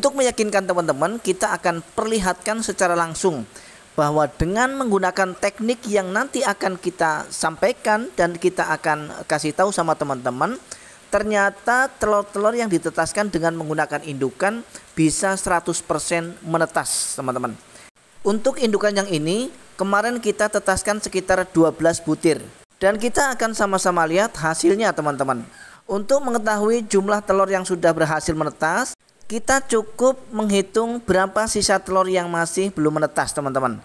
Untuk meyakinkan teman-teman, kita akan perlihatkan secara langsung bahwa dengan menggunakan teknik yang nanti akan kita sampaikan dan kita akan kasih tahu sama teman-teman, ternyata telur-telur yang ditetaskan dengan menggunakan indukan bisa 100% menetas, teman-teman. Untuk indukan yang ini, kemarin kita tetaskan sekitar 12 butir. Dan kita akan sama-sama lihat hasilnya, teman-teman. Untuk mengetahui jumlah telur yang sudah berhasil menetas, kita cukup menghitung berapa sisa telur yang masih belum menetas teman-teman.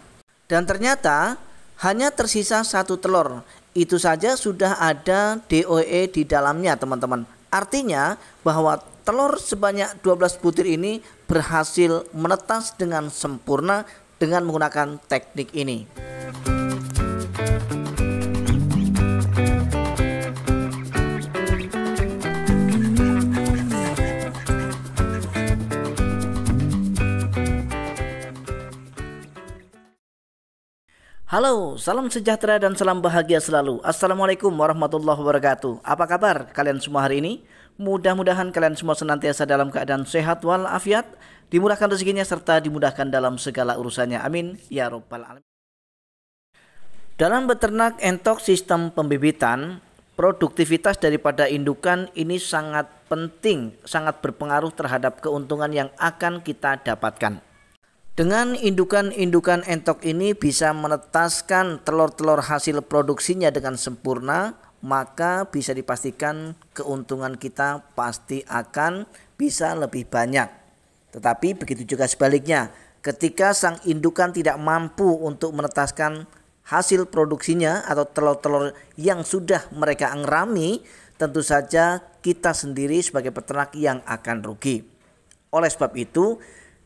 Dan ternyata hanya tersisa satu telur. Itu saja sudah ada DOE di dalamnya teman-teman. Artinya bahwa telur sebanyak 12 butir ini berhasil menetas dengan sempurna dengan menggunakan teknik ini. Halo, salam sejahtera dan salam bahagia selalu. Assalamualaikum warahmatullahi wabarakatuh. Apa kabar kalian semua hari ini? Mudah-mudahan kalian semua senantiasa dalam keadaan sehat walafiat, dimudahkan rezekinya serta dimudahkan dalam segala urusannya. Amin ya Rabbal alamin. Dalam beternak entok sistem pembibitan, produktivitas daripada indukan ini sangat penting, sangat berpengaruh terhadap keuntungan yang akan kita dapatkan. Dengan indukan-indukan entok ini bisa menetaskan telur-telur hasil produksinya dengan sempurna, maka bisa dipastikan keuntungan kita pasti akan bisa lebih banyak. Tetapi begitu juga sebaliknya, ketika sang indukan tidak mampu untuk menetaskan hasil produksinya atau telur-telur yang sudah mereka angrami, tentu saja kita sendiri sebagai peternak yang akan rugi. Oleh sebab itu,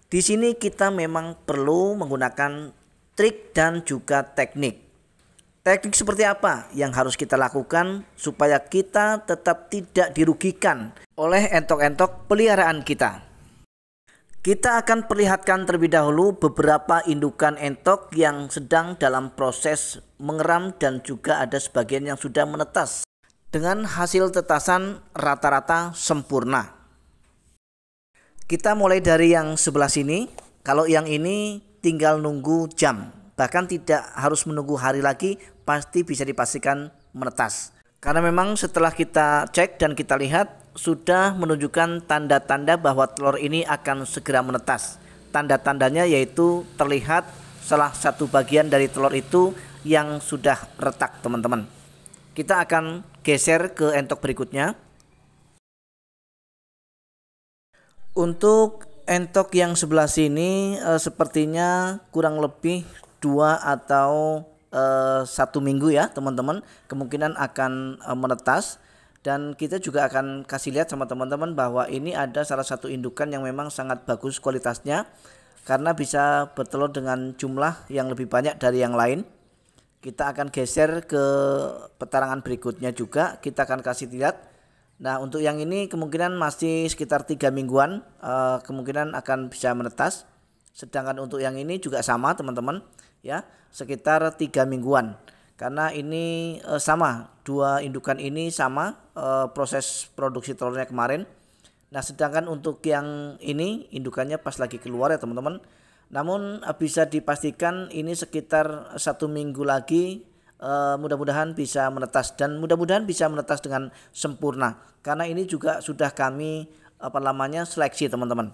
di sini kita memang perlu menggunakan trik dan juga teknik. Teknik seperti apa yang harus kita lakukan supaya kita tetap tidak dirugikan oleh entok-entok peliharaan kita? Kita akan perlihatkan terlebih dahulu beberapa indukan entok yang sedang dalam proses mengeram dan juga ada sebagian yang sudah menetas dengan hasil tetasan rata-rata sempurna. Kita mulai dari yang sebelah sini. Kalau yang ini tinggal nunggu jam, bahkan tidak harus menunggu hari lagi, pasti bisa dipastikan menetas. Karena memang setelah kita cek dan kita lihat sudah menunjukkan tanda-tanda bahwa telur ini akan segera menetas. Tanda-tandanya yaitu terlihat salah satu bagian dari telur itu yang sudah retak, teman-teman. Kita akan geser ke entok berikutnya. Untuk entok yang sebelah sini e, sepertinya kurang lebih dua atau e, satu minggu ya teman-teman kemungkinan akan e, menetas dan kita juga akan kasih lihat sama teman-teman bahwa ini ada salah satu indukan yang memang sangat bagus kualitasnya karena bisa bertelur dengan jumlah yang lebih banyak dari yang lain kita akan geser ke petarangan berikutnya juga kita akan kasih lihat Nah untuk yang ini kemungkinan masih sekitar tiga mingguan uh, kemungkinan akan bisa menetas. Sedangkan untuk yang ini juga sama teman-teman ya sekitar tiga mingguan karena ini eh, sama dua indukan ini sama eh, proses produksi telurnya kemarin nah sedangkan untuk yang ini indukannya pas lagi keluar ya teman-teman namun bisa dipastikan ini sekitar satu minggu lagi Eh, mudah-mudahan bisa menetas dan mudah-mudahan bisa menetas dengan sempurna karena ini juga sudah kami apa namanya seleksi teman-teman.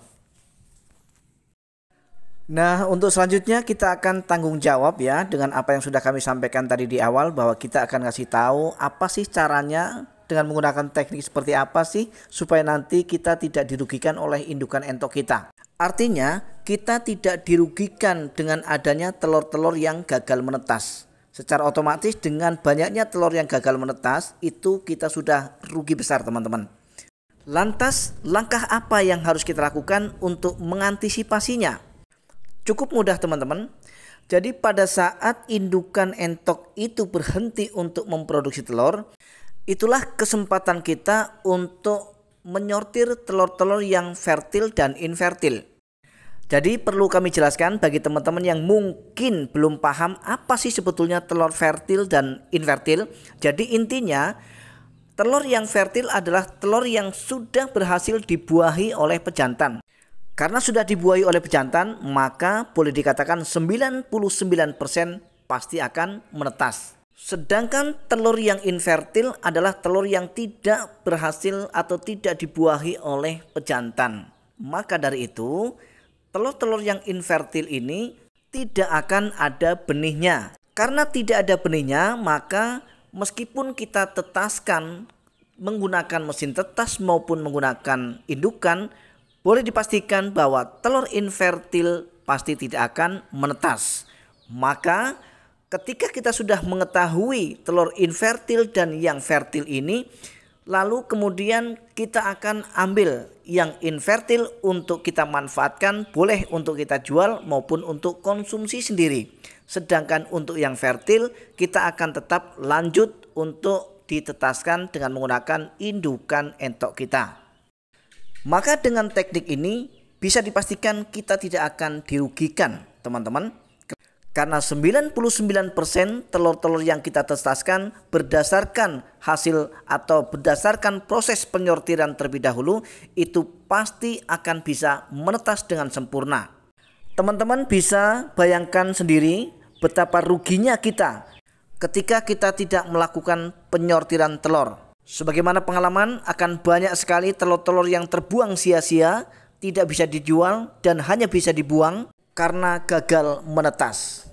Nah, untuk selanjutnya kita akan tanggung jawab ya dengan apa yang sudah kami sampaikan tadi di awal bahwa kita akan ngasih tahu apa sih caranya dengan menggunakan teknik seperti apa sih supaya nanti kita tidak dirugikan oleh indukan entok kita. Artinya, kita tidak dirugikan dengan adanya telur-telur yang gagal menetas. Secara otomatis dengan banyaknya telur yang gagal menetas itu kita sudah rugi besar teman-teman. Lantas langkah apa yang harus kita lakukan untuk mengantisipasinya? Cukup mudah teman-teman. Jadi pada saat indukan entok itu berhenti untuk memproduksi telur, itulah kesempatan kita untuk menyortir telur-telur yang fertil dan infertil. Jadi perlu kami jelaskan bagi teman-teman yang mungkin belum paham apa sih sebetulnya telur fertil dan invertil. Jadi intinya telur yang fertil adalah telur yang sudah berhasil dibuahi oleh pejantan. Karena sudah dibuahi oleh pejantan, maka boleh dikatakan 99% pasti akan menetas. Sedangkan telur yang invertil adalah telur yang tidak berhasil atau tidak dibuahi oleh pejantan. Maka dari itu, telur-telur yang invertil ini tidak akan ada benihnya. Karena tidak ada benihnya, maka meskipun kita tetaskan menggunakan mesin tetas maupun menggunakan indukan, boleh dipastikan bahwa telur invertil pasti tidak akan menetas. Maka ketika kita sudah mengetahui telur invertil dan yang fertil ini, Lalu kemudian kita akan ambil yang invertil untuk kita manfaatkan, boleh untuk kita jual maupun untuk konsumsi sendiri. Sedangkan untuk yang fertil kita akan tetap lanjut untuk ditetaskan dengan menggunakan indukan entok kita. Maka dengan teknik ini bisa dipastikan kita tidak akan dirugikan, teman-teman. Karena 99% telur-telur yang kita testaskan berdasarkan hasil atau berdasarkan proses penyortiran terlebih dahulu itu pasti akan bisa menetas dengan sempurna. Teman-teman bisa bayangkan sendiri betapa ruginya kita ketika kita tidak melakukan penyortiran telur. Sebagaimana pengalaman akan banyak sekali telur-telur yang terbuang sia-sia, tidak bisa dijual dan hanya bisa dibuang karena gagal menetas.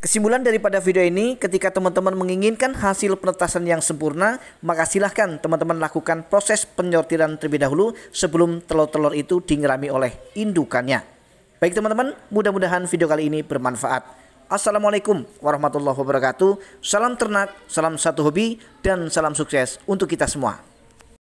Kesimpulan daripada video ini, ketika teman-teman menginginkan hasil penetasan yang sempurna, maka silahkan teman-teman lakukan proses penyortiran terlebih dahulu sebelum telur-telur itu dingerami oleh indukannya. Baik teman-teman, mudah-mudahan video kali ini bermanfaat. Assalamualaikum warahmatullahi wabarakatuh. Salam ternak, salam satu hobi, dan salam sukses untuk kita semua.